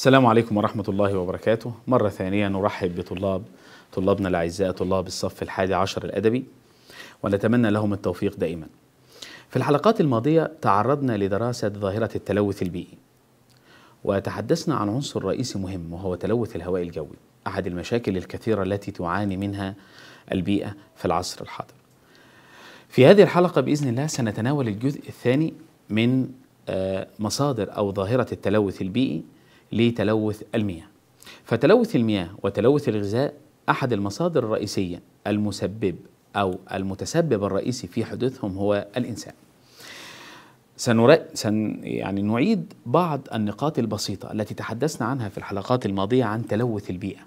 السلام عليكم ورحمة الله وبركاته مرة ثانية نرحب بطلاب طلابنا الأعزاء طلاب الصف الحادي عشر الأدبي ونتمنى لهم التوفيق دائما في الحلقات الماضية تعرضنا لدراسة ظاهرة التلوث البيئي وتحدثنا عن عنصر رئيسي مهم وهو تلوث الهواء الجوي أحد المشاكل الكثيرة التي تعاني منها البيئة في العصر الحاضر في هذه الحلقة بإذن الله سنتناول الجزء الثاني من آه، مصادر أو ظاهرة التلوث البيئي لتلوث المياه فتلوث المياه وتلوث الغذاء أحد المصادر الرئيسية المسبب أو المتسبب الرئيسي في حدوثهم هو الإنسان سنرا... سن... يعني نعيد بعض النقاط البسيطة التي تحدثنا عنها في الحلقات الماضية عن تلوث البيئة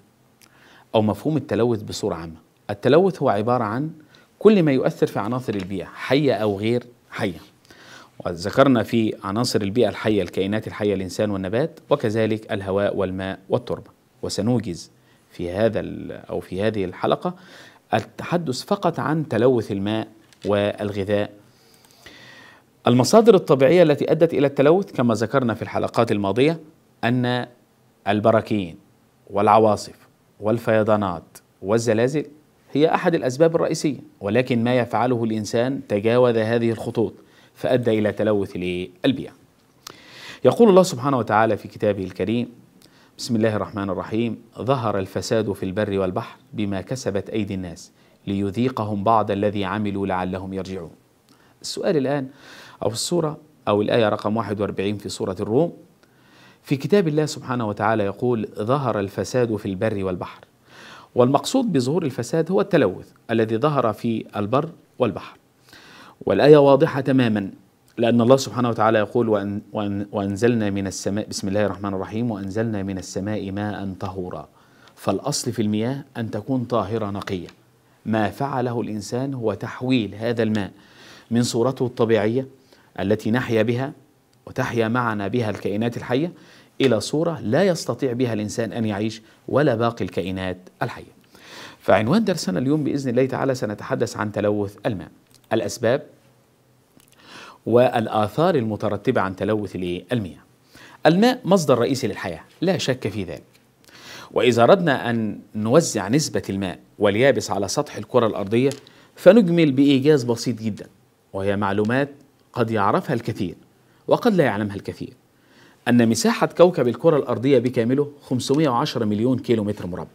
أو مفهوم التلوث بصورة عامة التلوث هو عبارة عن كل ما يؤثر في عناصر البيئة حية أو غير حية وذكرنا في عناصر البيئة الحية الكائنات الحية الإنسان والنبات وكذلك الهواء والماء والتربة وسنوجز في هذا أو في هذه الحلقة التحدث فقط عن تلوث الماء والغذاء المصادر الطبيعية التي أدت إلى التلوث كما ذكرنا في الحلقات الماضية أن البراكين والعواصف والفيضانات والزلازل هي أحد الأسباب الرئيسية ولكن ما يفعله الإنسان تجاوز هذه الخطوط فأدى إلى تلوث للبيئة يقول الله سبحانه وتعالى في كتابه الكريم بسم الله الرحمن الرحيم ظهر الفساد في البر والبحر بما كسبت أيدي الناس ليذيقهم بعض الذي عملوا لعلهم يرجعون السؤال الآن أو السورة أو الآية رقم 41 في سورة الروم في كتاب الله سبحانه وتعالى يقول ظهر الفساد في البر والبحر والمقصود بظهور الفساد هو التلوث الذي ظهر في البر والبحر والآية واضحة تماما لأن الله سبحانه وتعالى يقول وأن وأن وأنزلنا من السماء بسم الله الرحمن الرحيم وأنزلنا من السماء ماء طهورا فالأصل في المياه أن تكون طاهرة نقية ما فعله الإنسان هو تحويل هذا الماء من صورته الطبيعية التي نحيا بها وتحيا معنا بها الكائنات الحية إلى صورة لا يستطيع بها الإنسان أن يعيش ولا باقي الكائنات الحية فعنوان درسنا اليوم بإذن الله تعالى سنتحدث عن تلوث الماء الأسباب والآثار المترتبة عن تلوث المياه الماء مصدر رئيسي للحياة لا شك في ذلك وإذا أردنا أن نوزع نسبة الماء واليابس على سطح الكرة الأرضية فنجمل بإيجاز بسيط جدا وهي معلومات قد يعرفها الكثير وقد لا يعلمها الكثير أن مساحة كوكب الكرة الأرضية بكامله 510 مليون كيلومتر مربع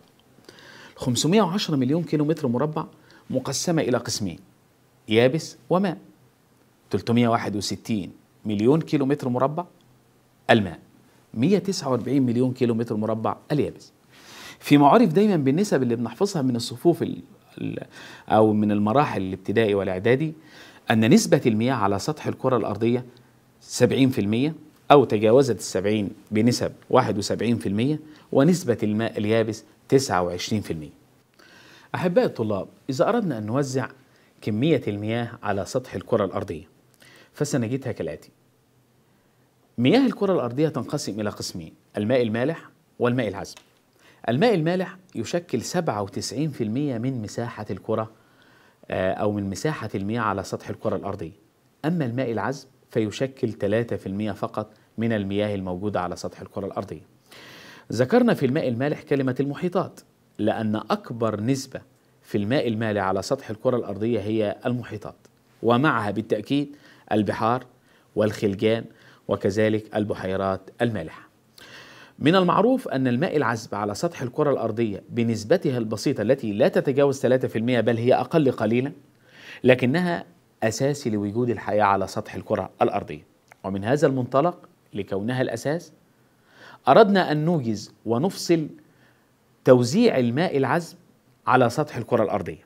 510 مليون كيلومتر مربع مقسمة إلى قسمين يابس وماء 361 مليون كيلومتر مربع الماء 149 مليون كيلومتر مربع اليابس في معارف دايما بالنسب اللي بنحفظها من الصفوف او من المراحل الابتدائي والاعدادي ان نسبه المياه على سطح الكره الارضيه 70% او تجاوزت السبعين بنسب 71% ونسبه الماء اليابس 29% احبائي الطلاب اذا اردنا ان نوزع كميه المياه على سطح الكره الارضيه فسنجدها كالآتي مياه الكرة الأرضية تنقسم إلى قسمين الماء المالح والماء العذب الماء المالح يشكل 97% من مساحة الكرة آه، أو من مساحة المياه على سطح الكرة الأرضية أما الماء العذب فيشكل 3% فقط من المياه الموجودة على سطح الكرة الأرضية ذكرنا في الماء المالح كلمة المحيطات لأن أكبر نسبة في الماء المالح على سطح الكرة الأرضية هي المحيطات ومعها بالتأكيد البحار والخلجان وكذلك البحيرات المالحة من المعروف أن الماء العذب على سطح الكرة الأرضية بنسبتها البسيطة التي لا تتجاوز 3% بل هي أقل قليلا لكنها أساسي لوجود الحياة على سطح الكرة الأرضية ومن هذا المنطلق لكونها الأساس أردنا أن نوجز ونفصل توزيع الماء العذب على سطح الكرة الأرضية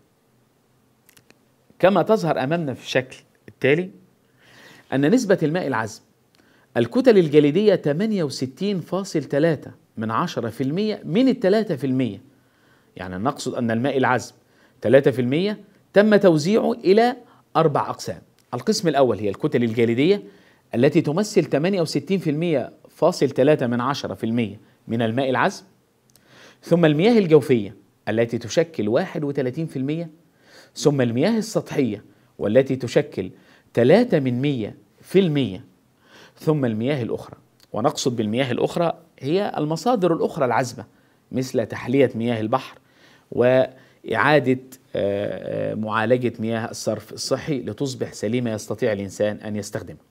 كما تظهر أمامنا في الشكل التالي أن نسبة الماء العذب الكتل الجليدية 68.3 من 10% من 3% يعني نقصد أن الماء العذب 3% تم توزيعه إلى أربع أقسام القسم الأول هي الكتل الجليدية التي تمثل 68.3 من 10% من الماء العذب ثم المياه الجوفية التي تشكل 31% ثم المياه السطحية والتي تشكل 3 من مية في المية ثم المياه الأخرى ونقصد بالمياه الأخرى هي المصادر الأخرى العذبة مثل تحلية مياه البحر وإعادة آه، آه، معالجة مياه الصرف الصحي لتصبح سليمة يستطيع الإنسان أن يستخدمها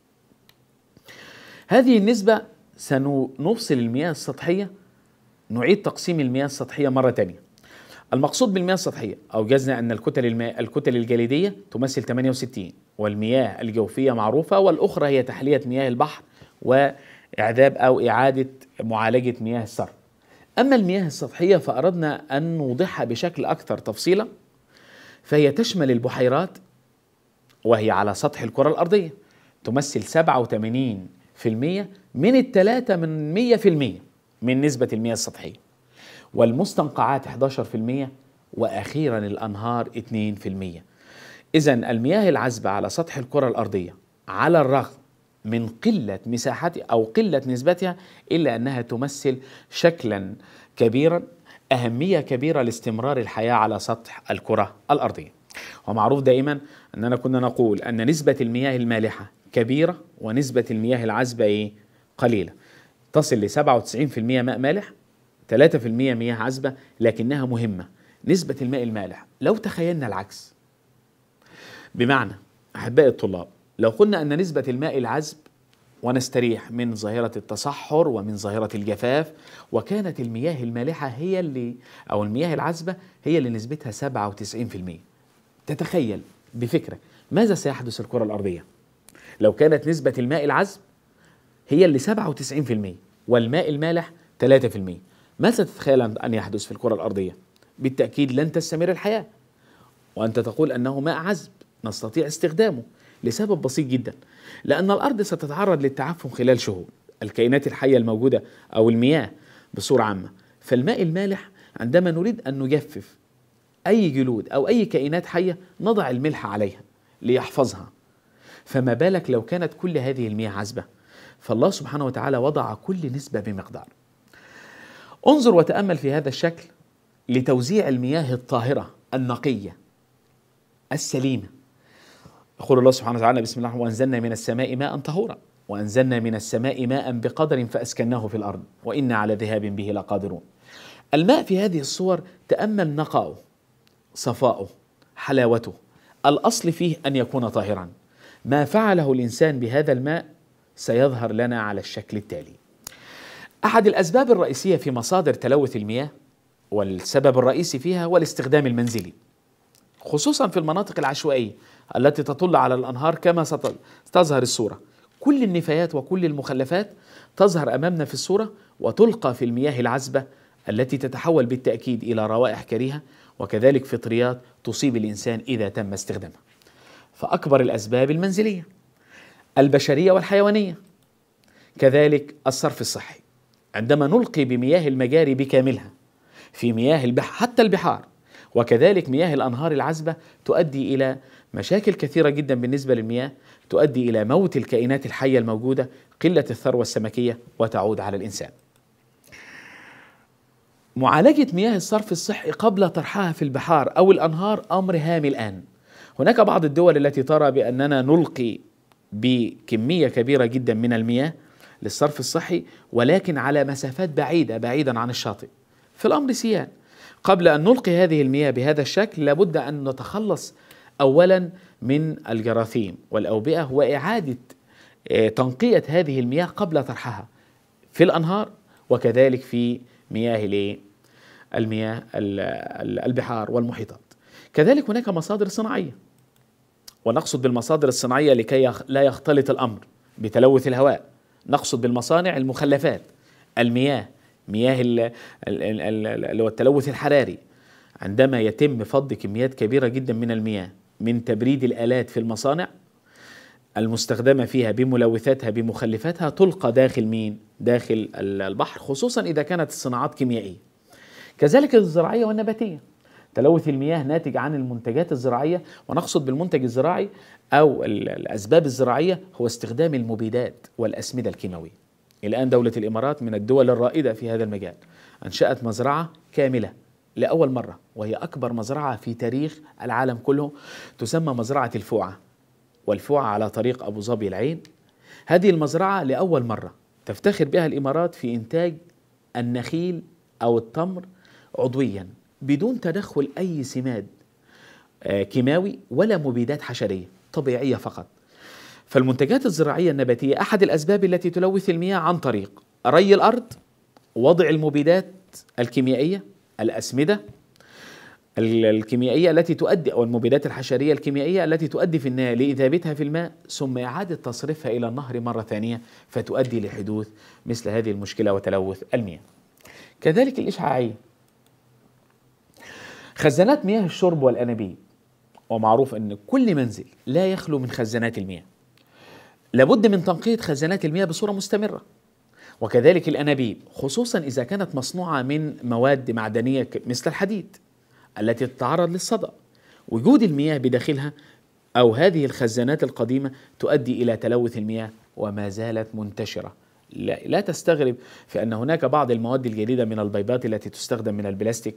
هذه النسبة سنفصل المياه السطحية نعيد تقسيم المياه السطحية مرة تانية المقصود بالمياه السطحية أوجزنا أن الكتل, الكتل الجليدية تمثل 68 والمياه الجوفية معروفة والأخرى هي تحلية مياه البحر وإعذاب أو إعادة معالجة مياه السر أما المياه السطحية فأردنا أن نوضحها بشكل أكثر تفصيلا فهي تشمل البحيرات وهي على سطح الكرة الأرضية تمثل 87% من الثلاثة من 100% من نسبة المياه السطحية والمستنقعات 11% وأخيرا الأنهار 2% إذا المياه العذبة على سطح الكرة الأرضية على الرغم من قلة مساحتها أو قلة نسبتها إلا أنها تمثل شكلا كبيرا أهمية كبيرة لاستمرار الحياة على سطح الكرة الأرضية ومعروف دائما أننا كنا نقول أن نسبة المياه المالحة كبيرة ونسبة المياه العذبة إيه؟ قليلة تصل ل 97% ماء مالح 3% مياه عذبة لكنها مهمة نسبة الماء المالح لو تخيلنا العكس بمعنى أحبائي الطلاب لو قلنا أن نسبة الماء العذب ونستريح من ظاهرة التصحر ومن ظاهرة الجفاف وكانت المياه المالحة هي اللي أو المياه العذبة هي اللي نسبتها 97% تتخيل بفكرة ماذا سيحدث الكرة الأرضية لو كانت نسبة الماء العذب هي اللي 97% والماء المالح 3% ماذا تتخيل أن يحدث في الكرة الأرضية؟ بالتأكيد لن تستمر الحياة وأنت تقول أنه ماء عذب نستطيع استخدامه لسبب بسيط جدا لأن الأرض ستتعرض للتعفن خلال شهور الكائنات الحية الموجودة أو المياه بصورة عامة فالماء المالح عندما نريد أن نجفف أي جلود أو أي كائنات حية نضع الملح عليها ليحفظها فما بالك لو كانت كل هذه المياه عذبة فالله سبحانه وتعالى وضع كل نسبة بمقدار انظر وتأمل في هذا الشكل لتوزيع المياه الطاهرة النقية السليمة يقول الله سبحانه وتعالى بسم الله وأنزلنا من السماء ماء طهورا وأنزلنا من السماء ماء بقدر فأسكناه في الأرض وإنا على ذهاب به لقادرون الماء في هذه الصور تأمل نقاؤه صفاؤه حلاوته الأصل فيه أن يكون طاهرا ما فعله الإنسان بهذا الماء سيظهر لنا على الشكل التالي أحد الأسباب الرئيسية في مصادر تلوث المياه والسبب الرئيسي فيها هو الاستخدام المنزلي خصوصا في المناطق العشوائية التي تطل على الأنهار كما ستظهر الصورة كل النفايات وكل المخلفات تظهر أمامنا في الصورة وتلقى في المياه العذبة التي تتحول بالتأكيد إلى روائح كريهة وكذلك فطريات تصيب الإنسان إذا تم استخدامها فأكبر الأسباب المنزلية البشرية والحيوانية كذلك الصرف الصحي عندما نلقي بمياه المجاري بكاملها في مياه البحر حتى البحار وكذلك مياه الأنهار العذبة تؤدي إلى مشاكل كثيرة جدا بالنسبة للمياه تؤدي إلى موت الكائنات الحية الموجودة قلة الثروة السمكية وتعود على الإنسان معالجة مياه الصرف الصحي قبل طرحها في البحار أو الأنهار أمر هام الآن هناك بعض الدول التي ترى بأننا نلقي بكمية كبيرة جدا من المياه للصرف الصحي ولكن على مسافات بعيدة بعيدا عن الشاطئ في الأمر سيان قبل أن نلقي هذه المياه بهذا الشكل لابد أن نتخلص اولا من الجراثيم والاوبئه هو اعاده آه، تنقيه هذه المياه قبل طرحها في الانهار وكذلك في مياه المياه البحار والمحيطات كذلك هناك مصادر صناعيه ونقصد بالمصادر الصناعيه لكي لا يختلط الامر بتلوث الهواء نقصد بالمصانع المخلفات المياه مياه اللي هو التلوث الحراري عندما يتم فض كميات كبيره جدا من المياه من تبريد الآلات في المصانع المستخدمة فيها بملوثاتها بمخلفاتها تلقى داخل مين؟ داخل البحر خصوصا إذا كانت الصناعات كيميائية كذلك الزراعية والنباتية تلوث المياه ناتج عن المنتجات الزراعية ونقصد بالمنتج الزراعي أو الأسباب الزراعية هو استخدام المبيدات والأسمدة الكيماوية الآن دولة الإمارات من الدول الرائدة في هذا المجال أنشأت مزرعة كاملة لأول مرة وهي أكبر مزرعة في تاريخ العالم كله تسمى مزرعة الفوعة والفوعة على طريق أبو ظبي العين هذه المزرعة لأول مرة تفتخر بها الإمارات في إنتاج النخيل أو التمر عضويا بدون تدخل أي سماد آه، كيماوي ولا مبيدات حشرية طبيعية فقط فالمنتجات الزراعية النباتية أحد الأسباب التي تلوث المياه عن طريق ري الأرض وضع المبيدات الكيميائية الأسمدة الكيميائية التي تؤدي أو المبيدات الحشرية الكيميائية التي تؤدي في النهاية لإذابتها في الماء ثم إعادة تصريفها إلى النهر مرة ثانية فتؤدي لحدوث مثل هذه المشكلة وتلوث المياه كذلك الإشعاعية خزانات مياه الشرب والأنابيب ومعروف أن كل منزل لا يخلو من خزانات المياه لابد من تنقية خزانات المياه بصورة مستمرة وكذلك الأنابيب خصوصا إذا كانت مصنوعة من مواد معدنية مثل الحديد التي تتعرض للصدأ وجود المياه بداخلها أو هذه الخزانات القديمة تؤدي إلى تلوث المياه وما زالت منتشرة لا, لا تستغرب في أن هناك بعض المواد الجديدة من البيضات التي تستخدم من البلاستيك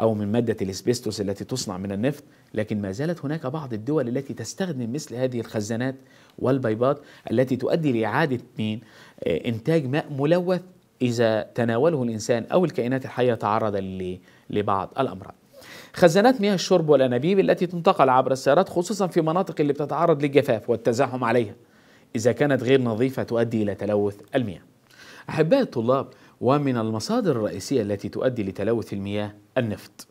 أو من مادة الإسبستوس التي تصنع من النفط لكن ما زالت هناك بعض الدول التي تستخدم مثل هذه الخزانات والبيضات التي تؤدي لإعادة مين آه، إنتاج ماء ملوث إذا تناوله الإنسان أو الكائنات الحية تعرض لبعض الأمراض خزانات مياه الشرب والأنابيب التي تنتقل عبر السيارات خصوصا في مناطق اللي بتتعرض للجفاف والتزاحم عليها إذا كانت غير نظيفة تؤدي إلى تلوث المياه أحبائي الطلاب ومن المصادر الرئيسية التي تؤدي لتلوث المياه النفط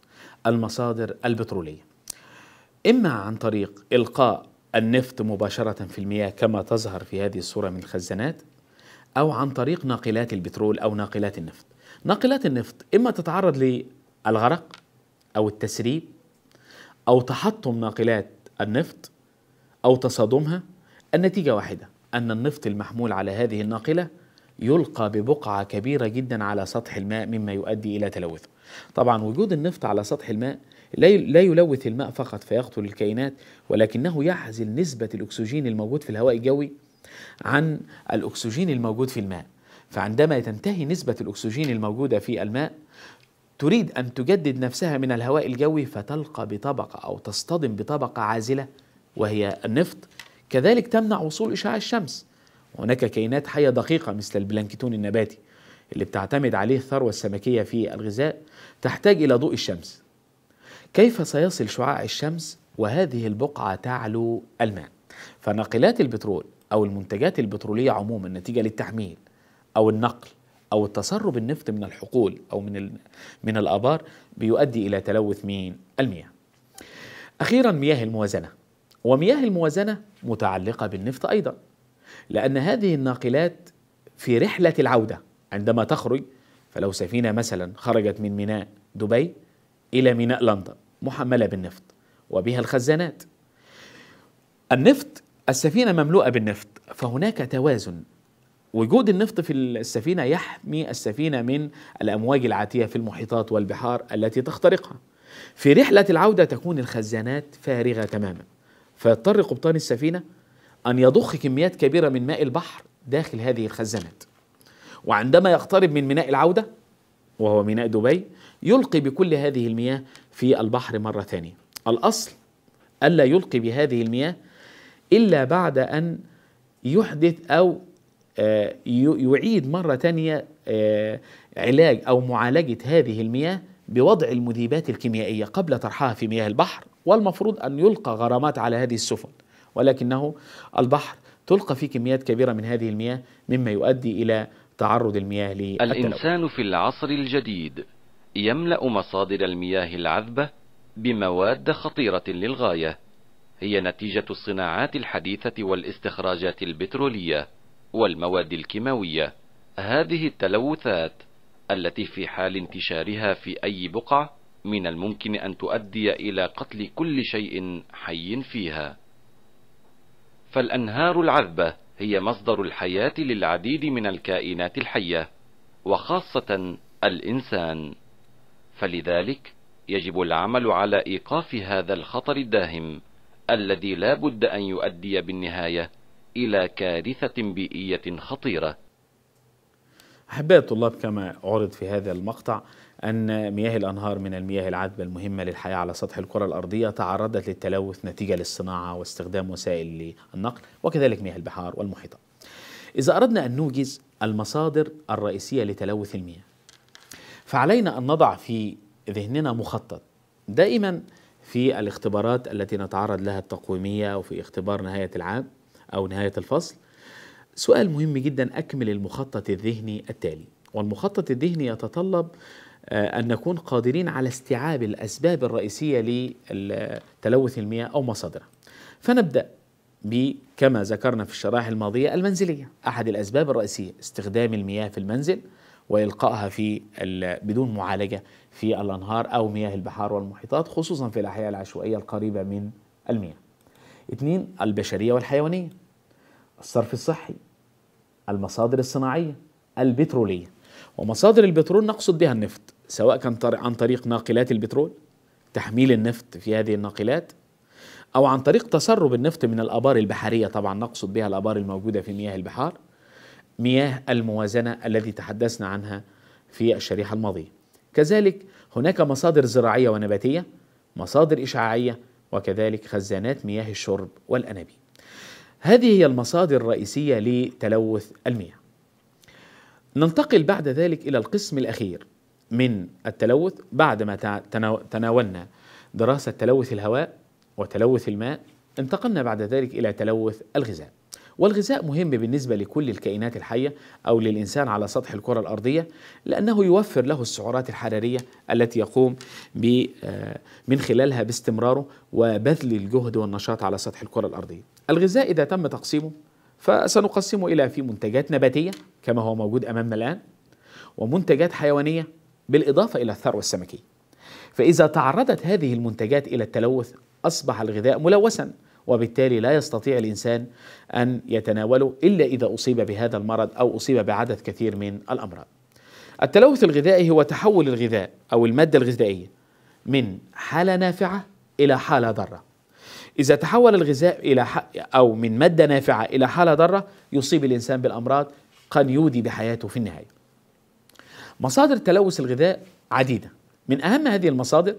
المصادر البترولية إما عن طريق إلقاء النفط مباشرة في المياه كما تظهر في هذه الصورة من الخزانات أو عن طريق ناقلات البترول أو ناقلات النفط ناقلات النفط إما تتعرض للغرق أو التسريب أو تحطم ناقلات النفط أو تصادمها النتيجة واحدة أن النفط المحمول على هذه الناقلة يلقى ببقعة كبيرة جدا على سطح الماء مما يؤدي إلى تلوثه طبعا وجود النفط على سطح الماء لا يلوث الماء فقط فيقتل الكائنات ولكنه يعزل نسبة الأكسجين الموجود في الهواء الجوي عن الأكسجين الموجود في الماء فعندما تنتهي نسبة الأكسجين الموجودة في الماء تريد أن تجدد نفسها من الهواء الجوي فتلقى بطبقة أو تصطدم بطبقة عازلة وهي النفط كذلك تمنع وصول إشعاع الشمس هناك كائنات حية دقيقة مثل البلانكتون النباتي اللي بتعتمد عليه الثروة السمكية في الغذاء تحتاج إلى ضوء الشمس كيف سيصل شعاع الشمس وهذه البقعة تعلو الماء فناقلات البترول أو المنتجات البترولية عموما نتيجة للتحميل أو النقل أو التسرب النفط من الحقول أو من من الآبار بيؤدي إلى تلوث مين؟ المياه. أخيرا مياه الموازنة ومياه الموازنة متعلقة بالنفط أيضا لأن هذه الناقلات في رحلة العودة عندما تخرج فلو سفينة مثلا خرجت من ميناء دبي إلى ميناء لندن محملة بالنفط وبها الخزانات النفط السفينة مملوءة بالنفط فهناك توازن وجود النفط في السفينة يحمي السفينة من الأمواج العاتية في المحيطات والبحار التي تخترقها في رحلة العودة تكون الخزانات فارغة تماما فيضطر قبطان السفينة أن يضخ كميات كبيرة من ماء البحر داخل هذه الخزانات وعندما يقترب من ميناء العودة وهو ميناء دبي يلقي بكل هذه المياه في البحر مرة ثانية الأصل ألا يلقي بهذه المياه إلا بعد أن يحدث أو آه، يعيد مرة ثانية آه، علاج أو معالجة هذه المياه بوضع المذيبات الكيميائية قبل طرحها في مياه البحر والمفروض أن يلقى غرامات على هذه السفن ولكنه البحر تلقى فيه كميات كبيرة من هذه المياه مما يؤدي إلى تعرض المياه للتلوث الإنسان في العصر الجديد يملأ مصادر المياه العذبة بمواد خطيرة للغاية هي نتيجة الصناعات الحديثة والاستخراجات البترولية والمواد الكيماوية هذه التلوثات التي في حال انتشارها في أي بقعة من الممكن أن تؤدي إلى قتل كل شيء حي فيها فالأنهار العذبة هي مصدر الحياة للعديد من الكائنات الحية وخاصة الإنسان فلذلك يجب العمل على إيقاف هذا الخطر الداهم الذي لا بد أن يؤدي بالنهاية إلى كارثة بيئية خطيرة أحبائي الطلاب كما عرض في هذا المقطع أن مياه الأنهار من المياه العذبة المهمة للحياة على سطح الكرة الأرضية تعرضت للتلوث نتيجة للصناعة واستخدام وسائل للنقل وكذلك مياه البحار والمحيطات إذا أردنا أن نوجز المصادر الرئيسية لتلوث المياه فعلينا أن نضع في ذهننا مخطط دائما في الاختبارات التي نتعرض لها التقويمية وفي اختبار نهاية العام أو نهاية الفصل سؤال مهم جدا أكمل المخطط الذهني التالي والمخطط الذهني يتطلب آه، أن نكون قادرين على استيعاب الأسباب الرئيسية لتلوث المياه أو مصادرها فنبدأ كما ذكرنا في الشرائح الماضية المنزلية أحد الأسباب الرئيسية استخدام المياه في المنزل وإلقائها في بدون معالجة في الأنهار أو مياه البحار والمحيطات خصوصا في الأحياء العشوائية القريبة من المياه اثنين البشرية والحيوانية الصرف الصحي المصادر الصناعية البترولية ومصادر البترول نقصد بها النفط سواء كان عن طريق ناقلات البترول تحميل النفط في هذه الناقلات أو عن طريق تسرب النفط من الآبار البحرية طبعا نقصد بها الآبار الموجودة في مياه البحار مياه الموازنة التي تحدثنا عنها في الشريحة الماضية كذلك هناك مصادر زراعية ونباتية مصادر إشعاعية وكذلك خزانات مياه الشرب والأنابيب هذه هي المصادر الرئيسية لتلوث المياه ننتقل بعد ذلك الى القسم الاخير من التلوث بعدما تناولنا دراسه تلوث الهواء وتلوث الماء انتقلنا بعد ذلك الى تلوث الغذاء. والغذاء مهم بالنسبه لكل الكائنات الحيه او للانسان على سطح الكره الارضيه لانه يوفر له السعرات الحراريه التي يقوم آه، من خلالها باستمراره وبذل الجهد والنشاط على سطح الكره الارضيه. الغذاء اذا تم تقسيمه فسنقسمه إلى في منتجات نباتية كما هو موجود أمامنا الآن ومنتجات حيوانية بالإضافة إلى الثروة السمكية فإذا تعرضت هذه المنتجات إلى التلوث أصبح الغذاء ملوثا وبالتالي لا يستطيع الإنسان أن يتناوله إلا إذا أصيب بهذا المرض أو أصيب بعدد كثير من الأمراض التلوث الغذائي هو تحول الغذاء أو المادة الغذائية من حالة نافعة إلى حالة ضرّة إذا تحول الغذاء إلى أو من مادة نافعة إلى حالة ضارة يصيب الإنسان بالأمراض قد يودي بحياته في النهاية مصادر تلوث الغذاء عديدة من أهم هذه المصادر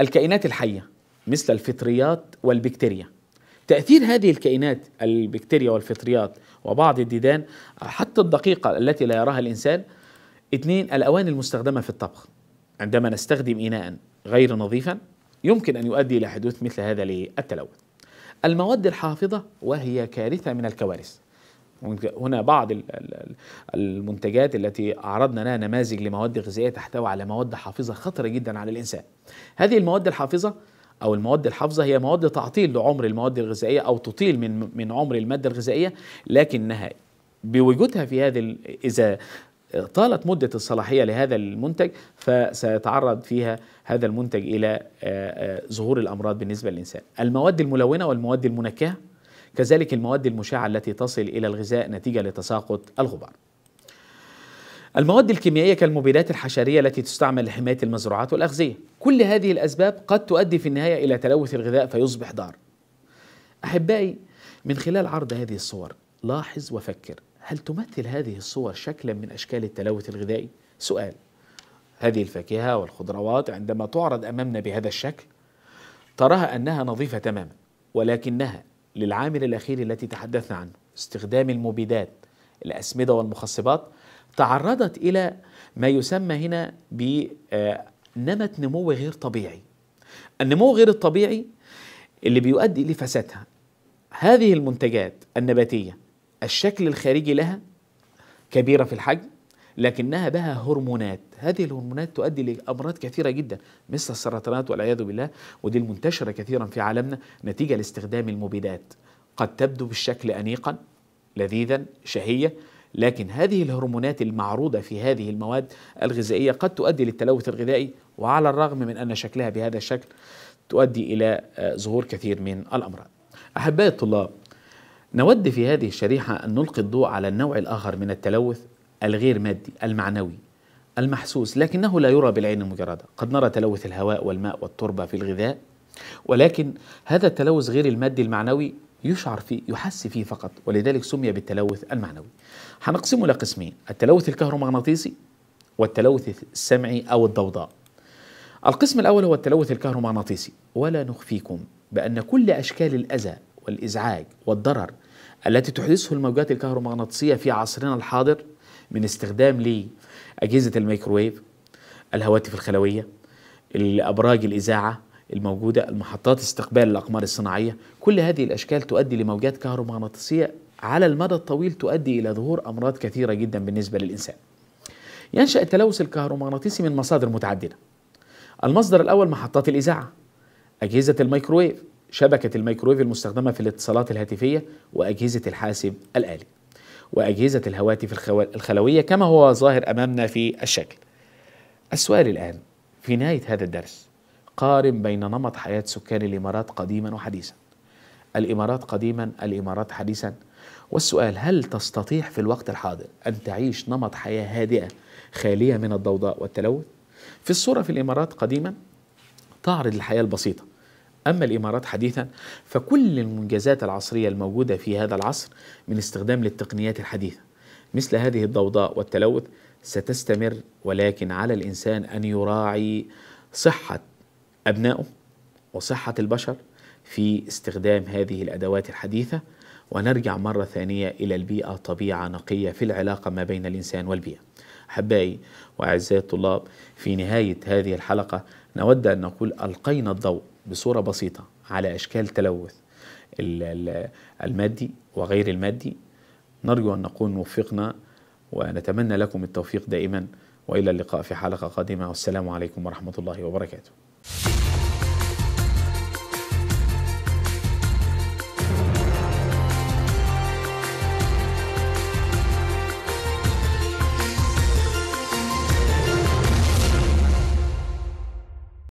الكائنات الحية مثل الفطريات والبكتيريا تأثير هذه الكائنات البكتيريا والفطريات وبعض الديدان حتى الدقيقة التي لا يراها الإنسان اثنين الأواني المستخدمة في الطبخ عندما نستخدم إناء غير نظيفا يمكن أن يؤدي إلى حدوث مثل هذا التلوث المواد الحافظة وهي كارثة من الكوارث هنا بعض المنتجات التي عرضنا لها نماذج لمواد غذائية تحتوي على مواد حافظة خطرة جدا على الإنسان هذه المواد الحافظة أو المواد الحافظة هي مواد تعطيل لعمر المواد الغذائية أو تطيل من من عمر المادة الغذائية لكنها بوجودها في هذه إذا طالت مدة الصلاحية لهذا المنتج فسيتعرض فيها هذا المنتج إلى آه، آه، ظهور الأمراض بالنسبة للإنسان المواد الملونة والمواد المنكهة كذلك المواد المشعة التي تصل إلى الغذاء نتيجة لتساقط الغبار المواد الكيميائية كالمبيدات الحشرية التي تستعمل لحماية المزروعات والأغذية كل هذه الأسباب قد تؤدي في النهاية إلى تلوث الغذاء فيصبح ضار أحبائي من خلال عرض هذه الصور لاحظ وفكر هل تمثل هذه الصور شكلا من أشكال التلوث الغذائي؟ سؤال هذه الفاكهة والخضروات عندما تعرض أمامنا بهذا الشكل تراها أنها نظيفة تماما ولكنها للعامل الأخير التي تحدثنا عنه استخدام المبيدات الأسمدة والمخصبات تعرضت إلى ما يسمى هنا آه، نمت نمو غير طبيعي النمو غير الطبيعي اللي بيؤدي لفسادها هذه المنتجات النباتية الشكل الخارجي لها كبيرة في الحجم لكنها بها هرمونات هذه الهرمونات تؤدي لأمراض كثيرة جدا مثل السرطانات والعياذ بالله ودي المنتشرة كثيرا في عالمنا نتيجة لاستخدام المبيدات قد تبدو بالشكل أنيقا لذيذا شهية لكن هذه الهرمونات المعروضة في هذه المواد الغذائية قد تؤدي للتلوث الغذائي وعلى الرغم من أن شكلها بهذا الشكل تؤدي إلى آه، ظهور كثير من الأمراض أحبائي الطلاب نود في هذه الشريحة أن نلقي الضوء على النوع الآخر من التلوث الغير مادي المعنوي المحسوس لكنه لا يرى بالعين المجردة قد نرى تلوث الهواء والماء والتربة في الغذاء ولكن هذا التلوث غير المادي المعنوي يشعر فيه يحس فيه فقط ولذلك سمي بالتلوث المعنوي هنقسمه لقسمين التلوث الكهرومغناطيسي والتلوث السمعي أو الضوضاء القسم الأول هو التلوث الكهرومغناطيسي ولا نخفيكم بأن كل أشكال الأذى والإزعاج والضرر التي تحدثه الموجات الكهرومغناطيسية في عصرنا الحاضر من استخدام لأجهزة الميكروويف الهواتف الخلوية الأبراج الإذاعة الموجودة المحطات استقبال الأقمار الصناعية كل هذه الأشكال تؤدي لموجات كهرومغناطيسية على المدى الطويل تؤدي إلى ظهور أمراض كثيرة جدا بالنسبة للإنسان ينشأ التلوث الكهرومغناطيسي من مصادر متعددة المصدر الأول محطات الإذاعة أجهزة الميكروويف شبكة الميكرويف المستخدمة في الاتصالات الهاتفية وأجهزة الحاسب الآلي وأجهزة الهواتف الخلوية كما هو ظاهر أمامنا في الشكل السؤال الآن في نهاية هذا الدرس قارن بين نمط حياة سكان الإمارات قديما وحديثا الإمارات قديما الإمارات حديثا والسؤال هل تستطيع في الوقت الحاضر أن تعيش نمط حياة هادئة خالية من الضوضاء والتلوث؟ في الصورة في الإمارات قديما تعرض الحياة البسيطة أما الإمارات حديثا فكل المنجزات العصرية الموجودة في هذا العصر من استخدام للتقنيات الحديثة مثل هذه الضوضاء والتلوث ستستمر ولكن على الإنسان أن يراعي صحة أبنائه وصحة البشر في استخدام هذه الأدوات الحديثة ونرجع مرة ثانية إلى البيئة طبيعة نقية في العلاقة ما بين الإنسان والبيئة أحبائي وأعزائي الطلاب في نهاية هذه الحلقة نود أن نقول ألقينا الضوء بصورة بسيطة على أشكال تلوث المادي وغير المادي نرجو أن نكون وفقنا ونتمنى لكم التوفيق دائما وإلى اللقاء في حلقة قادمة والسلام عليكم ورحمة الله وبركاته